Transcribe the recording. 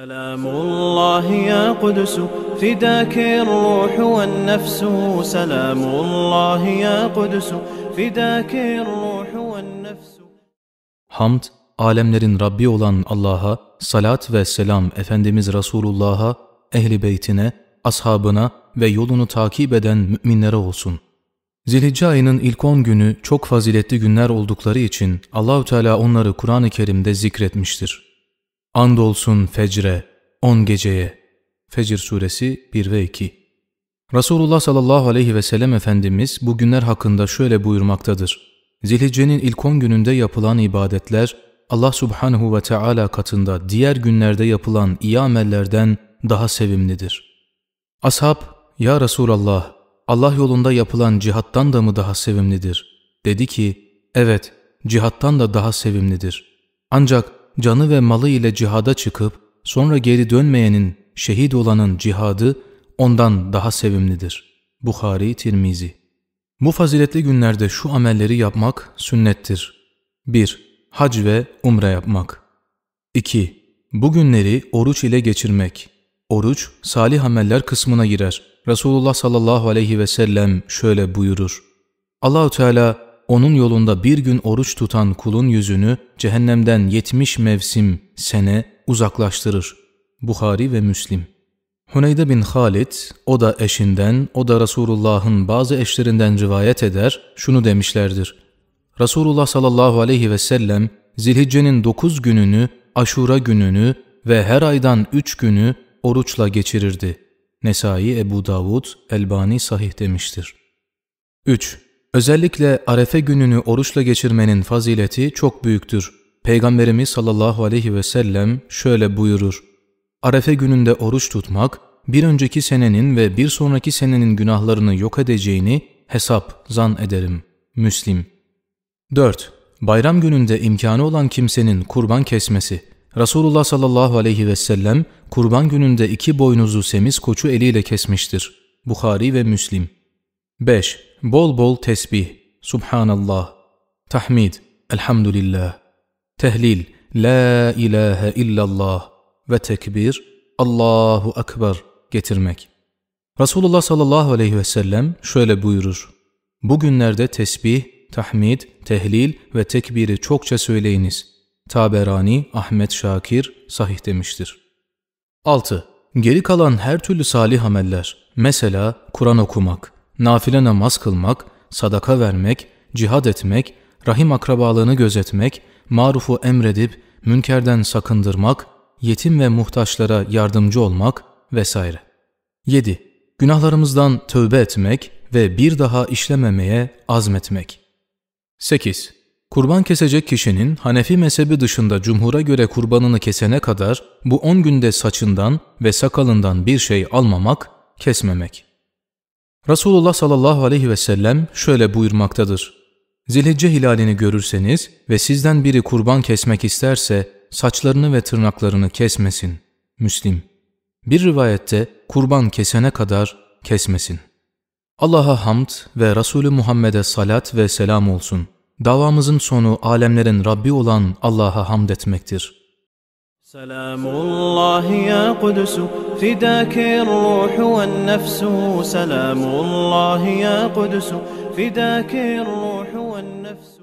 سلام الله يا قدس فداك الروح والنفس سلام الله يا قدس فداك الروح والنفس Hamd, alemlerin Rabbi olan Allah'a, salat ve selam Efendimiz Resulullah'a, ehli beytine, ashabına ve yolunu takip eden müminlere olsun. Zilhicce ayının ilk 10 günü çok faziletli günler oldukları için Allahü Teala onları Kur'an-ı Kerim'de zikretmiştir. Andolsun fecre, on geceye. Fecir suresi 1 ve 2 Resulullah sallallahu aleyhi ve sellem Efendimiz bu günler hakkında şöyle buyurmaktadır. Zilhicce'nin ilk on gününde yapılan ibadetler Allah Subhanahu ve Teala katında diğer günlerde yapılan iyi amellerden daha sevimlidir. Ashab, Ya Resulallah, Allah yolunda yapılan cihattan da mı daha sevimlidir? Dedi ki, Evet, cihattan da daha sevimlidir. Ancak canı ve malı ile cihada çıkıp sonra geri dönmeyenin, şehit olanın cihadı ondan daha sevimlidir. Bukhari Tirmizi Bu faziletli günlerde şu amelleri yapmak sünnettir. 1. Hac ve umre yapmak. 2. Bu günleri oruç ile geçirmek. Oruç, salih ameller kısmına girer. Resulullah sallallahu aleyhi ve sellem şöyle buyurur. Allahu Teala onun yolunda bir gün oruç tutan kulun yüzünü cehennemden yetmiş mevsim, sene uzaklaştırır. Buhari ve Müslim Huneyde bin Halid, o da eşinden, o da Resulullah'ın bazı eşlerinden rivayet eder, şunu demişlerdir. Resulullah sallallahu aleyhi ve sellem, Zilhicce'nin dokuz gününü, aşura gününü ve her aydan üç günü oruçla geçirirdi. Nesai Ebu Davud, Elbani sahih demiştir. 3. Özellikle arefe gününü oruçla geçirmenin fazileti çok büyüktür. Peygamberimiz sallallahu aleyhi ve sellem şöyle buyurur. Arefe gününde oruç tutmak, bir önceki senenin ve bir sonraki senenin günahlarını yok edeceğini hesap, zan ederim. Müslim 4. Bayram gününde imkanı olan kimsenin kurban kesmesi. Resulullah sallallahu aleyhi ve sellem kurban gününde iki boynuzlu semiz koçu eliyle kesmiştir. Bukhari ve Müslim 5. Bol bol tesbih. Subhanallah. Tahmid. Elhamdülillah. Tehlil. La ilahe illallah. Ve tekbir. Allahu Akbar getirmek. Resulullah sallallahu aleyhi ve sellem şöyle buyurur. Bugünlerde tesbih, tahmid, tehlil ve tekbiri çokça söyleyiniz. Taberani, Ahmet Şakir sahih demiştir. 6. Geri kalan her türlü salih ameller, mesela Kur'an okumak, nafile namaz kılmak, sadaka vermek, cihad etmek, rahim akrabalığını gözetmek, marufu emredip münkerden sakındırmak, yetim ve muhtaçlara yardımcı olmak vesaire. 7. Günahlarımızdan tövbe etmek ve bir daha işlememeye azmetmek. 8. Kurban kesecek kişinin Hanefi mezhebi dışında cumhura göre kurbanını kesene kadar bu 10 günde saçından ve sakalından bir şey almamak, kesmemek. Resulullah sallallahu aleyhi ve sellem şöyle buyurmaktadır. Zilhicce hilalini görürseniz ve sizden biri kurban kesmek isterse saçlarını ve tırnaklarını kesmesin. Müslim. Bir rivayette kurban kesene kadar kesmesin. Allah'a hamd ve Resulü Muhammed'e salat ve selam olsun. Davamızın sonu alemlerin Rabbi olan Allah'a hamd etmektir.'' سلام الله يا قدس فداك الروح والنفس سلام الله يا قدس فداك الروح والنفس